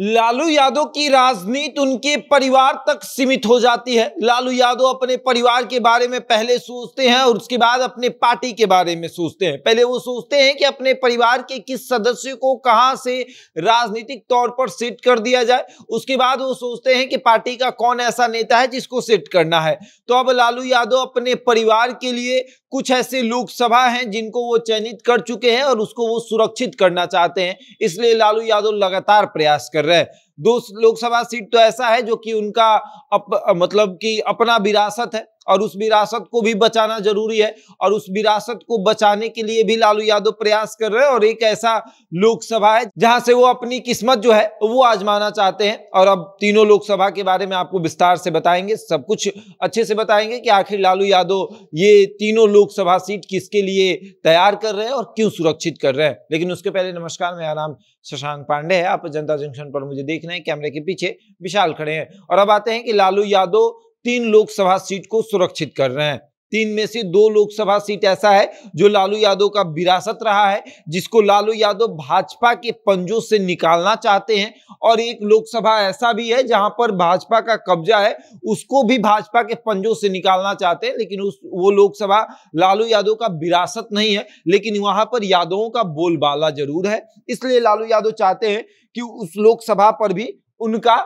लालू यादव की राजनीति उनके परिवार तक सीमित हो जाती है लालू यादव अपने परिवार के बारे में पहले सोचते हैं और उसके बाद अपने पार्टी के बारे में सोचते हैं पहले वो सोचते हैं कि अपने परिवार के किस सदस्य को कहां से राजनीतिक तौर पर सेट कर दिया जाए उसके बाद वो सोचते हैं कि पार्टी का कौन ऐसा नेता है जिसको सेट करना है तो अब लालू यादव अपने परिवार के लिए कुछ ऐसे लोकसभा हैं जिनको वो चयनित कर चुके हैं और उसको वो सुरक्षित करना चाहते हैं इसलिए लालू यादव लगातार प्रयास कर रहे हैं दो लोकसभा सीट तो ऐसा है जो कि उनका अप, मतलब कि अपना विरासत है और उस विरासत को भी बचाना जरूरी है और उस विरासत को बचाने के लिए भी लालू यादव प्रयास कर रहे हैं और एक ऐसा लोकसभा है जहां से वो अपनी किस्मत जो है वो आजमाना चाहते हैं और अब तीनों लोकसभा के बारे में आपको विस्तार से बताएंगे सब कुछ अच्छे से बताएंगे कि आखिर लालू यादव ये तीनों लोकसभा सीट किसके लिए तैयार कर रहे हैं और क्यों सुरक्षित कर रहे हैं लेकिन उसके पहले नमस्कार मेरा नाम शशांक पांडे है आप जनता जंक्शन पर मुझे देख रहे हैं कैमरे के पीछे विशाल खड़े हैं और अब आते हैं कि लालू यादव तीन लोकसभा सीट को सुरक्षित कर रहे हैं तीन में से दो लोकसभा सीट ऐसा है जो लालू यादव का विरासत रहा है जिसको लालू यादव भाजपा के पंजों से निकालना चाहते हैं और एक लोकसभा ऐसा भी है जहां पर भाजपा का कब्जा है उसको भी भाजपा के पंजों से निकालना चाहते हैं लेकिन उस वो लोकसभा लालू यादव का विरासत नहीं है लेकिन वहां पर यादवों का बोलबाला जरूर है इसलिए लालू यादव चाहते हैं कि उस लोकसभा पर भी उनका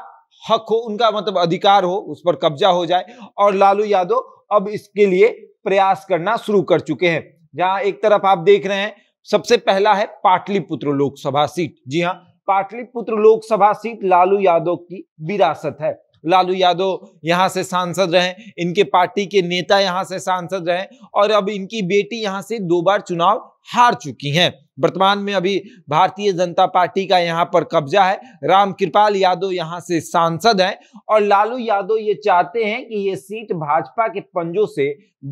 हक हो उनका मतलब अधिकार हो उस पर कब्जा हो जाए और लालू यादव अब इसके लिए प्रयास करना शुरू कर चुके हैं जहां एक तरफ आप देख रहे हैं सबसे पहला है पाटलिपुत्र लोकसभा सीट जी हाँ पाटलिपुत्र लोकसभा सीट लालू यादव की विरासत है लालू यादव यहाँ से सांसद रहे इनके पार्टी के नेता यहाँ से सांसद रहे और अब इनकी बेटी यहाँ से दो बार चुनाव हार चुकी हैं वर्तमान में अभी भारतीय जनता पार्टी का यहाँ पर कब्जा है रामकृपाल यादव यहाँ से सांसद हैं और लालू यादव ये चाहते हैं कि ये सीट भाजपा के पंजों से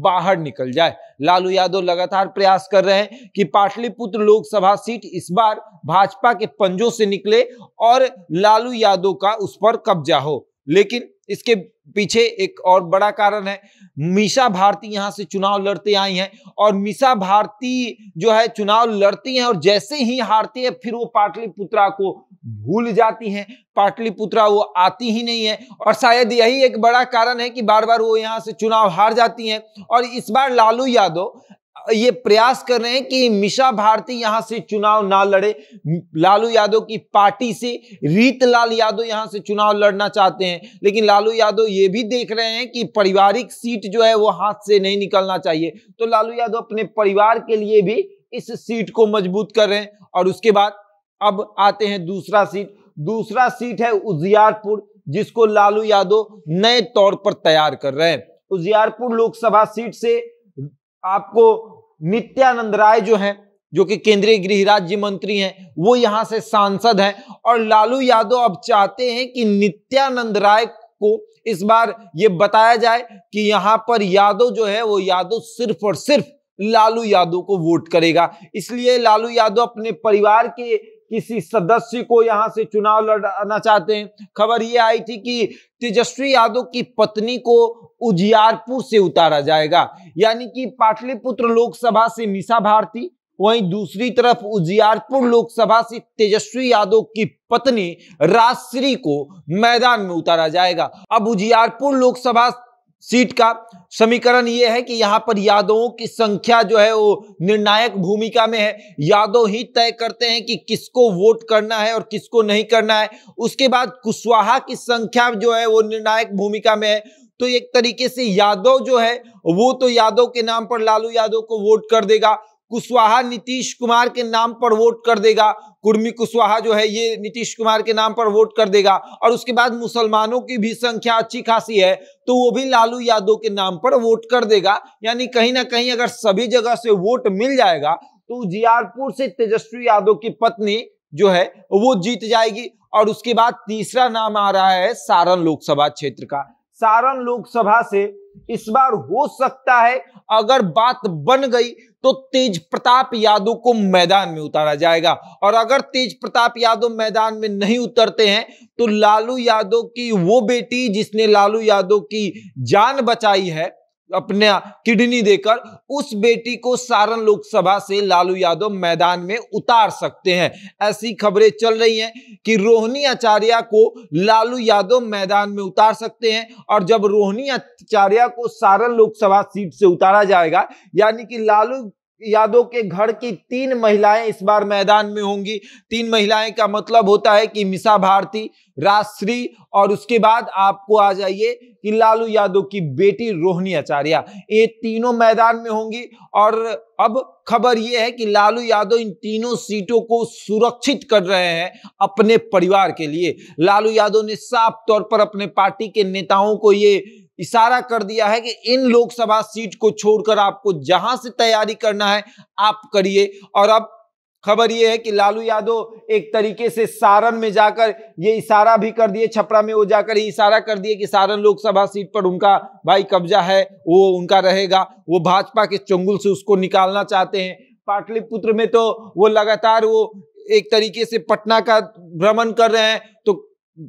बाहर निकल जाए लालू यादव लगातार प्रयास कर रहे हैं कि पाटलिपुत्र लोकसभा सीट इस बार भाजपा के पंजों से निकले और लालू यादव का उस पर कब्जा हो लेकिन इसके पीछे एक और बड़ा कारण है मीसा भारती यहां से चुनाव लड़ते आई हैं और मीसा भारती जो है चुनाव लड़ती हैं और जैसे ही हारती है फिर वो पाटलिपुत्रा को भूल जाती हैं पाटलिपुत्रा वो आती ही नहीं है और शायद यही एक बड़ा कारण है कि बार बार वो यहाँ से चुनाव हार जाती हैं और इस बार लालू यादव ये प्रयास कर रहे हैं कि मिशा भारती यहां से चुनाव ना लड़े लालू यादव की पार्टी से रीत लाल यादव यहां से चुनाव लड़ना चाहते हैं लेकिन लालू यादव ये भी देख रहे हैं कि पारिवारिक सीट जो है वो हाथ से नहीं निकलना चाहिए तो लालू यादव अपने परिवार के लिए भी इस सीट को मजबूत कर रहे हैं और उसके बाद अब आते हैं दूसरा सीट दूसरा सीट है उजियारपुर जिसको लालू यादव नए तौर पर तैयार कर रहे हैं उजियारपुर लोकसभा सीट से आपको नित्यानंद राय जो हैं जो कि केंद्रीय गृह राज्य मंत्री हैं वो यहां से सांसद हैं और लालू यादव अब चाहते हैं कि नित्यानंद राय को इस बार ये बताया जाए कि यहां पर यादव जो है वो यादव सिर्फ और सिर्फ लालू यादव को वोट करेगा इसलिए लालू यादव अपने परिवार के किसी सदस्य को यहां से चुनाव लड़ना चाहते हैं खबर ये आई थी कि तेजस्वी यादव की पत्नी को उजियारपुर से उतारा जाएगा यानी कि पाटलिपुत्र लोकसभा से मीसा भारती वहीं दूसरी तरफ उजियारपुर लोकसभा से तेजस्वी यादव की पत्नी राजश्री को मैदान में उतारा जाएगा अब उजियारपुर लोकसभा सीट का समीकरण यह है कि यहाँ पर यादवों की संख्या जो है वो निर्णायक भूमिका में है यादव ही तय करते हैं कि किसको वोट करना है और किसको नहीं करना है उसके बाद कुशवाहा की संख्या जो है वो निर्णायक भूमिका में है तो एक तरीके से यादव जो है वो तो यादव के नाम पर लालू यादव को वोट कर देगा कुशवाहा नीतीश कुमार के नाम पर वोट कर देगा कुर्मी कुशवाहा जो है ये नीतीश कुमार के नाम पर वोट कर देगा और उसके बाद मुसलमानों की भी संख्या अच्छी खासी है तो वो भी लालू यादव के नाम पर वोट कर देगा यानी कहीं ना कहीं अगर सभी जगह से वोट मिल जाएगा तो जियारपुर से तेजस्वी यादव की पत्नी जो है वो जीत जाएगी और उसके बाद तीसरा नाम आ रहा है सारण लोकसभा क्षेत्र का सारण लोकसभा से इस बार हो सकता है अगर बात बन गई तो तेज प्रताप यादव को मैदान में उतारा जाएगा और अगर तेज प्रताप यादव मैदान में नहीं उतरते हैं तो लालू यादव की वो बेटी जिसने लालू यादव की जान बचाई है अपने किडनी देकर उस बेटी को सारण लोकसभा से लालू यादव मैदान में उतार सकते हैं ऐसी खबरें चल रही हैं कि रोहिणी आचार्य को लालू यादव मैदान में उतार सकते हैं और जब रोहिणी आचार्य को सारण लोकसभा सीट से उतारा जाएगा यानी कि लालू यादव के घर की तीन महिलाएं इस बार मैदान में होंगी तीन महिलाएं का मतलब होता है कि मिसा भारती राजश्री और उसके बाद आपको आ जाइए कि लालू यादव की बेटी रोहिणी आचार्य ये तीनों मैदान में होंगी और अब खबर यह है कि लालू यादव इन तीनों सीटों को सुरक्षित कर रहे हैं अपने परिवार के लिए लालू यादव ने साफ तौर पर अपने पार्टी के नेताओं को ये इशारा कर दिया है कि इन लोकसभा सीट को छोड़कर आपको जहां से तैयारी करना है आप करिए और अब खबर यह है कि लालू यादव एक तरीके से सारण में जाकर ये इशारा भी कर दिए छपरा में वो जाकर ये इशारा कर दिए कि सारण लोकसभा सीट पर उनका भाई कब्जा है वो उनका रहेगा वो भाजपा के चंगुल से उसको निकालना चाहते हैं पाटलिपुत्र में तो वो लगातार वो एक तरीके से पटना का भ्रमण कर रहे हैं तो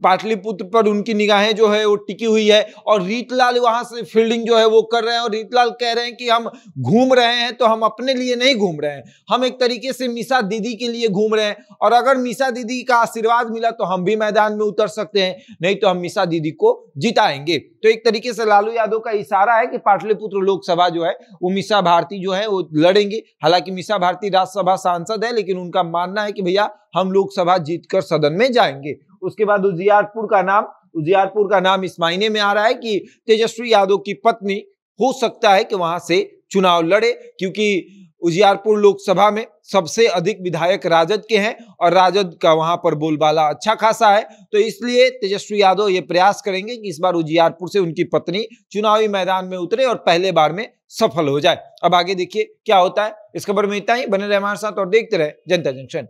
पाटलिपुत्र पर उनकी निगाहें जो है वो टिकी हुई है और रीतलाल वहां से फील्डिंग जो है वो कर रहे हैं और रीतलाल कह रहे हैं कि हम घूम रहे हैं तो हम अपने लिए नहीं घूम रहे हैं हम एक तरीके से मिसा दीदी के लिए घूम रहे हैं और अगर मिसा दीदी का आशीर्वाद मिला तो हम भी मैदान में उतर सकते हैं नहीं तो हम मिसा दीदी को जिताएंगे तो एक तरीके से लालू यादव का इशारा है कि पाटलिपुत्र लोकसभा जो है वो मिसा भारती जो है वो लड़ेंगे हालांकि मिसा भारती राज्यसभा सांसद है लेकिन उनका मानना है कि भैया हम लोकसभा जीतकर सदन में जाएंगे उसके बाद उजियारपुर का नाम उजियारपुर का नाम इस मायने में आ रहा है कि तेजस्वी यादव की पत्नी हो सकता है कि वहां से चुनाव लड़े क्योंकि उजियारपुर लोकसभा में सबसे अधिक विधायक राजद के हैं और राजद का वहां पर बोलबाला अच्छा खासा है तो इसलिए तेजस्वी यादव ये प्रयास करेंगे कि इस बार उजियारपुर से उनकी पत्नी चुनावी मैदान में उतरे और पहले बार में सफल हो जाए अब आगे देखिए क्या होता है इस खबर में इतना ही बने रहे हमारे साथ और देखते रहे जनता जंक्शन